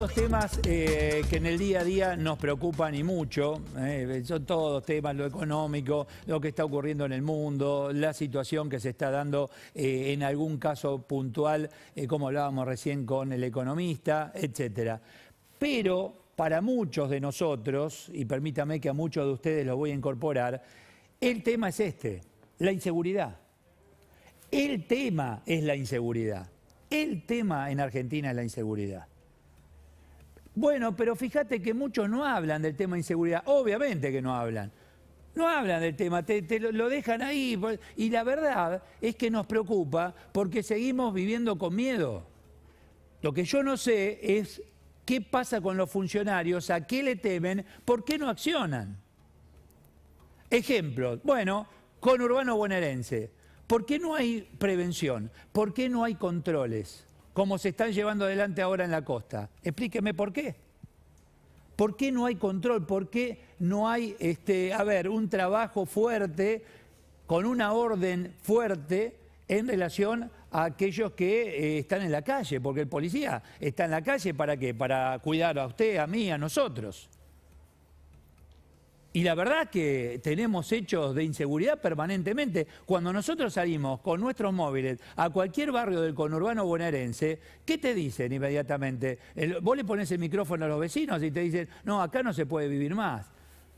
Los temas eh, que en el día a día nos preocupan y mucho, eh, son todos temas, lo económico, lo que está ocurriendo en el mundo, la situación que se está dando eh, en algún caso puntual, como hablábamos recién con el economista, etcétera. Pero para muchos de nosotros, y permítame que a muchos de ustedes lo voy a incorporar, el tema es este, la inseguridad. El tema es la inseguridad. El tema en Argentina es la inseguridad. Bueno, pero fíjate que muchos no hablan del tema de inseguridad, obviamente que no hablan. No hablan del tema, te, lo dejan ahí. Pues, y la verdad es que nos preocupa porque seguimos viviendo con miedo. Lo que yo no sé es qué pasa con los funcionarios, a qué le temen, por qué no accionan. Ejemplo, bueno, con urbano bonaerense, ¿por qué no hay prevención? ¿Por qué no hay controles? como se están llevando adelante ahora en la costa. Explíqueme por qué. ¿Por qué no hay control? ¿Por qué no hay, este, a ver, un trabajo fuerte, con una orden fuerte en relación a aquellos que eh, están en la calle? Porque el policía está en la calle para qué? Para cuidar a usted, a mí, a nosotros. Y la verdad que tenemos hechos de inseguridad permanentemente. Cuando nosotros salimos con nuestros móviles a cualquier barrio del conurbano bonaerense, ¿qué te dicen inmediatamente? vos le pones el micrófono a los vecinos y te dicen, no, acá no se puede vivir más.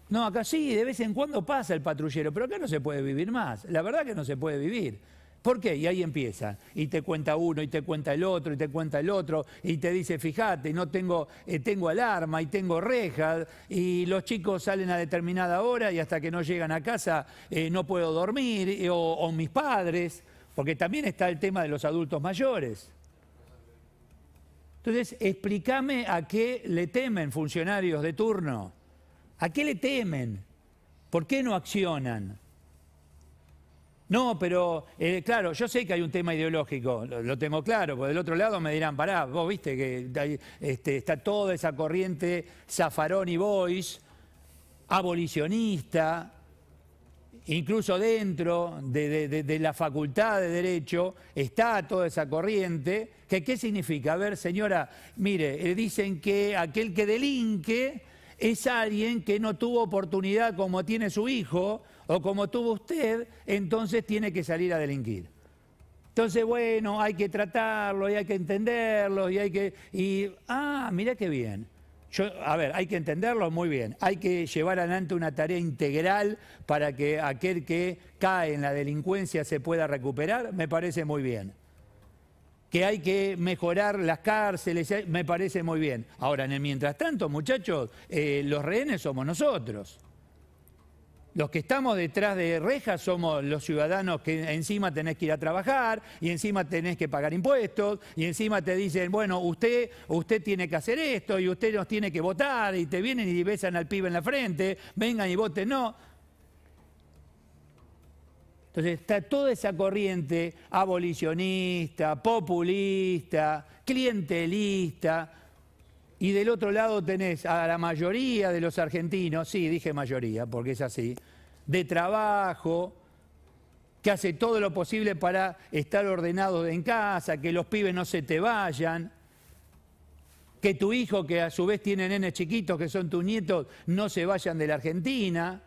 No, acá sí, de vez en cuando pasa el patrullero, pero acá no se puede vivir más. La verdad que no se puede vivir. ¿Por qué? Y ahí empieza. Y te cuenta uno, y te cuenta el otro, y te cuenta el otro, y te dice, fíjate, no tengo, eh, tengo alarma, y tengo rejas, y los chicos salen a determinada hora y hasta que no llegan a casa eh, no puedo dormir, o mis padres, porque también está el tema de los adultos mayores. Entonces, explícame a qué le temen funcionarios de turno, a qué le temen, por qué no accionan. No, pero eh, claro, yo sé que hay un tema ideológico, lo, tengo claro, porque del otro lado me dirán, pará, vos viste que este, está toda esa corriente Zafarón Boys, abolicionista, incluso dentro de, de, la facultad de Derecho está toda esa corriente, que qué significa? A ver, señora, mire, eh, dicen que aquel que delinque es alguien que no tuvo oportunidad como tiene su hijo, o como tuvo usted, entonces tiene que salir a delinquir. Entonces, bueno, hay que tratarlo y hay que entenderlo y hay que... Y, ah, mira qué bien. Yo, a ver, hay que entenderlo muy bien. Hay que llevar adelante una tarea integral para que aquel que cae en la delincuencia se pueda recuperar. Me parece muy bien. Que hay que mejorar las cárceles, me parece muy bien. Ahora, mientras tanto, muchachos, eh, los rehenes somos nosotros. Los que estamos detrás de rejas somos los ciudadanos que encima tenés que ir a trabajar y encima tenés que pagar impuestos y encima te dicen, bueno, usted, usted tiene que hacer esto y usted nos tiene que votar y te vienen y besan al pibe en la frente, vengan y voten no. Entonces está toda esa corriente abolicionista, populista, clientelista, y del otro lado tenés a la mayoría de los argentinos, sí, dije mayoría, porque es así, de trabajo, que hace todo lo posible para estar ordenados en casa, que los pibes no se te vayan, que tu hijo, que a su vez tiene nenes chiquitos, que son tus nietos, no se vayan de la Argentina.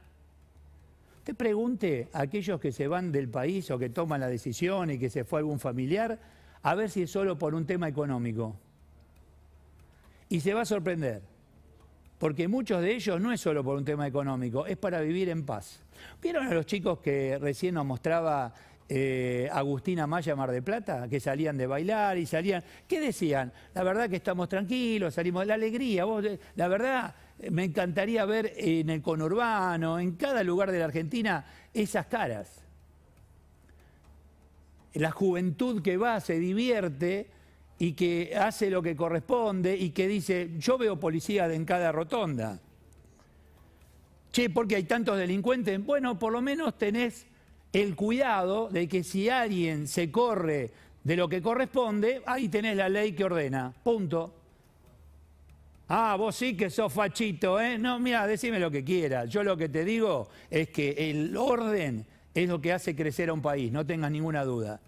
Te pregunte a aquellos que se van del país o que toman la decisión y que se fue algún familiar, a ver si es solo por un tema económico. Y se va a sorprender, porque muchos de ellos no es solo por un tema económico, es para vivir en paz. ¿Vieron a los chicos que recién nos mostraba eh, Agustina Maya Mar de Plata, que salían de bailar y salían. ¿Qué decían? La verdad que estamos tranquilos, salimos de la alegría. Eh, la verdad, me encantaría ver en el conurbano, en cada lugar de la Argentina, esas caras. La juventud que va, se divierte y que hace lo que corresponde y que dice, yo veo policía en cada rotonda. Che, ¿por qué hay tantos delincuentes? Bueno, por lo menos tenés el cuidado de que si alguien se corre de lo que corresponde, ahí tenés la ley que ordena. Punto. Ah, vos sí que sos fachito, ¿eh? No, mira, decime lo que quieras. Yo lo que te digo es que el orden es lo que hace crecer a un país, no tengas ninguna duda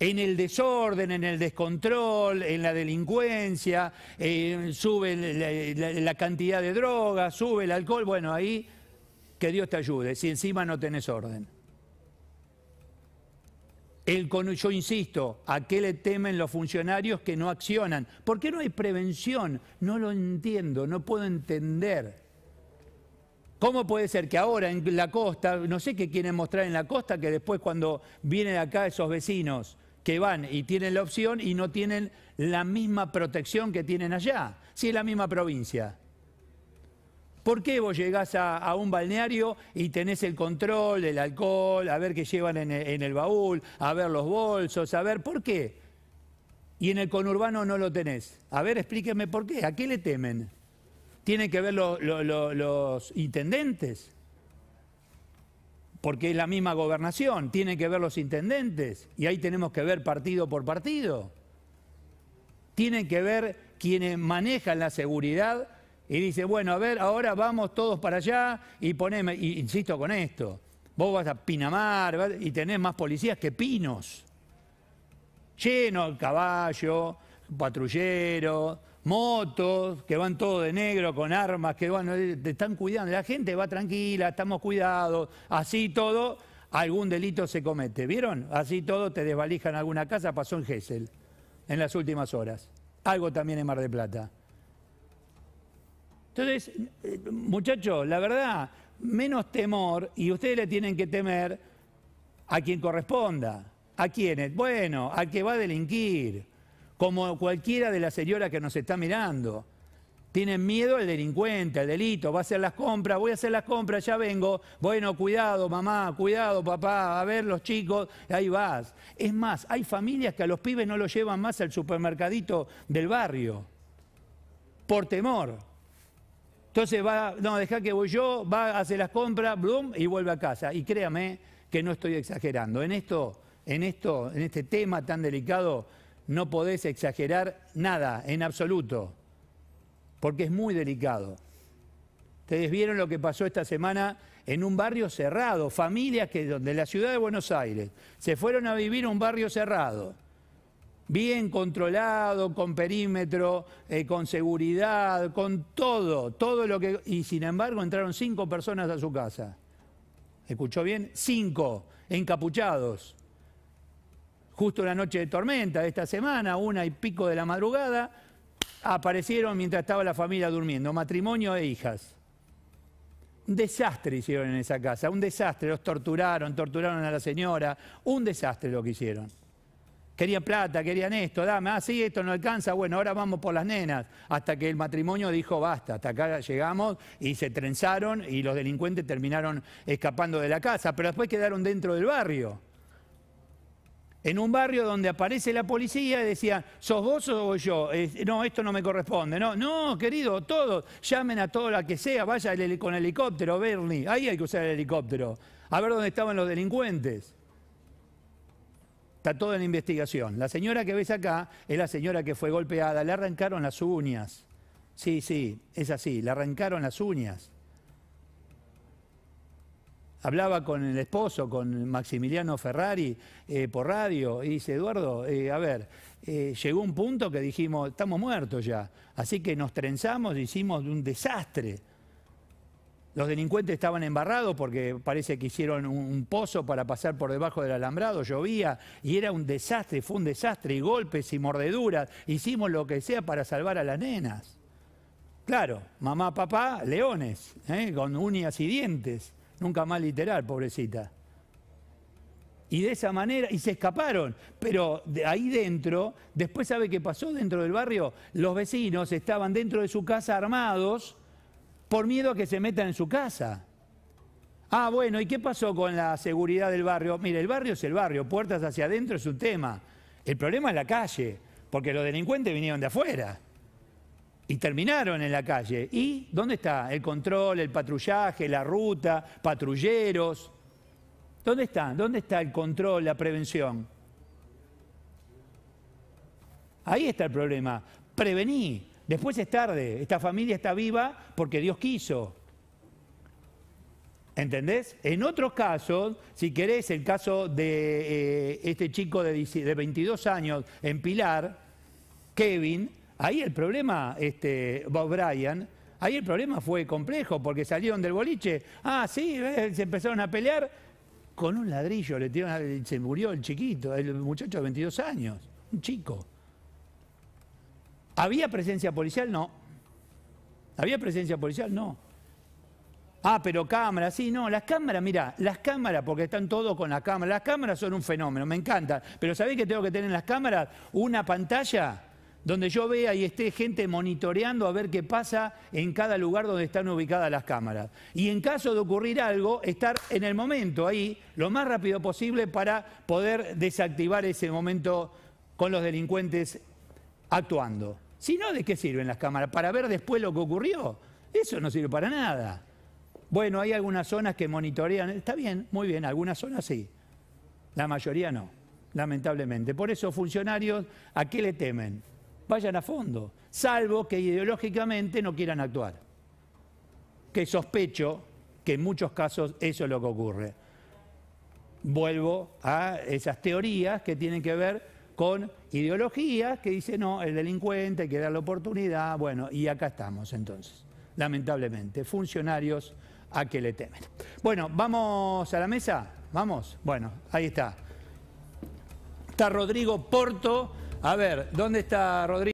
en el desorden, en el descontrol, en la delincuencia, eh, sube la, cantidad de drogas, sube el alcohol, bueno, ahí que Dios te ayude, si encima no tenés orden. yo insisto, ¿a qué le temen los funcionarios que no accionan? ¿Por qué no hay prevención? No lo entiendo, no puedo entender. ¿Cómo puede ser que ahora en la costa, no sé qué quieren mostrar en la costa, que después cuando vienen acá esos vecinos que van y tienen la opción y no tienen la misma protección que tienen allá, si es la misma provincia. ¿Por qué vos llegás a, un balneario y tenés el control del alcohol, a ver qué llevan en, el baúl, a ver los bolsos, a ver por qué? Y en el conurbano no lo tenés. A ver, explíqueme por qué. ¿A qué le temen? ¿Tienen que ver los intendentes? porque es la misma gobernación, tienen que ver los intendentes, y ahí tenemos que ver partido por partido. Tienen que ver quienes manejan la seguridad y dice, bueno, a ver, ahora vamos todos para allá y poneme, insisto con esto, vos vas a Pinamar y tenés más policías que pinos. Lleno el caballo, patrullero, motos, que van todo de negro, con armas, que van, eh, te están cuidando. La gente va tranquila, estamos cuidados, así todo, algún delito se comete. ¿Vieron? Así todo te desvalijan alguna casa, pasó en Gessel en las últimas horas. Algo también en Mar de Plata. Entonces, eh, muchachos, la verdad, menos temor, y ustedes le tienen que temer a quien corresponda. ¿A quienes, Bueno, a que va a delinquir, como cualquiera de las señoras que nos está mirando. Tienen miedo al delincuente, al delito, va a hacer las compras, voy a hacer las compras, ya vengo, bueno, cuidado mamá, cuidado papá, a ver los chicos, ahí vas. Es más, hay familias que a los pibes no los llevan más al supermercadito del barrio, por temor. Entonces va, no, deja que voy yo, va, a hacer las compras, blum, y vuelve a casa. Y créame que no estoy exagerando. En esto, en esto, en este tema tan delicado, no podés exagerar nada en absoluto, porque es muy delicado. Ustedes vieron lo que pasó esta semana en un barrio cerrado, familias que de la ciudad de Buenos Aires se fueron a vivir a un barrio cerrado, bien controlado, con perímetro, eh, con seguridad, con todo, todo lo que... Y sin embargo entraron cinco personas a su casa. ¿Escuchó bien? Cinco, encapuchados justo la noche de tormenta de esta semana, una y pico de la madrugada, aparecieron mientras estaba la familia durmiendo, matrimonio e hijas. Un desastre hicieron en esa casa, un desastre, los torturaron, torturaron a la señora, un desastre lo que hicieron. Querían plata, querían esto, dame, ah, sí, esto no alcanza, bueno, ahora vamos por las nenas. Hasta que el matrimonio dijo, basta, hasta acá llegamos y se trenzaron y los delincuentes terminaron escapando de la casa, pero después quedaron dentro del barrio en un barrio donde aparece la policía y decían, ¿sos vos o yo? no, esto no me corresponde. No, no, querido, todos, llamen a todo la que sea, vaya con helicóptero, Bernie, ahí hay que usar el helicóptero, a ver dónde estaban los delincuentes. Está todo en investigación. La señora que ves acá es la señora que fue golpeada, le arrancaron las uñas. Sí, sí, es así, le arrancaron las uñas. Hablaba con el esposo, con Maximiliano Ferrari, eh, por radio, y dice, Eduardo, eh, a ver, eh, llegó un punto que dijimos, estamos muertos ya. Así que nos trenzamos, hicimos un desastre. Los delincuentes estaban embarrados porque parece que hicieron un, pozo para pasar por debajo del alambrado, llovía y era un desastre, fue un desastre, y golpes y mordeduras. Hicimos lo que sea para salvar a las nenas. Claro, mamá, papá, leones, con uñas y dientes nunca más literal, pobrecita. Y de esa manera, y se escaparon. Pero de ahí dentro, después sabe qué pasó dentro del barrio, los vecinos estaban dentro de su casa armados por miedo a que se metan en su casa. Ah, bueno, ¿y qué pasó con la seguridad del barrio? Mire, el barrio es el barrio, puertas hacia adentro es un tema. El problema es la calle, porque los delincuentes vinieron de afuera. Y terminaron en la calle. ¿Y dónde está el control, el patrullaje, la ruta, patrulleros? ¿Dónde está? ¿Dónde está el control, la prevención? Ahí está el problema. Prevení. Después es tarde. Esta familia está viva porque Dios quiso. ¿Entendés? En otros casos, si querés, el caso de eh, este chico de, 22 años en Pilar, Kevin, Ahí el problema, este, Bob Bryan, ahí el problema fue complejo, porque salieron del boliche, ah, sí, eh, se empezaron a pelear, con un ladrillo le se murió el chiquito, el muchacho de 22 años, un chico. ¿Había presencia policial? No. ¿Había presencia policial? No. Ah, pero cámaras, sí, no, las cámaras, mira, las cámaras, porque están todos con las cámaras, las cámaras son un fenómeno, me encanta. pero ¿sabéis que tengo que tener en las cámaras una pantalla? donde yo vea y esté gente monitoreando a ver qué pasa en cada lugar donde están ubicadas las cámaras. Y en caso de ocurrir algo, estar en el momento ahí, lo más rápido posible, para poder desactivar ese momento con los delincuentes actuando. Si no, ¿de qué sirven las cámaras? ¿Para ver después lo que ocurrió? Eso no sirve para nada. Bueno, hay algunas zonas que monitorean, está bien, muy bien, algunas zonas sí, la mayoría no, lamentablemente. Por eso funcionarios, ¿a qué le temen? vayan a fondo, salvo que ideológicamente no quieran actuar. Que sospecho que en muchos casos eso es lo que ocurre. Vuelvo a esas teorías que tienen que ver con ideologías que dicen, no, el delincuente hay que darle oportunidad, bueno, y acá estamos entonces, lamentablemente, funcionarios a que le temen. Bueno, vamos a la mesa, vamos, bueno, ahí está. Está Rodrigo Porto. A ver, ¿dónde está Rodrigo?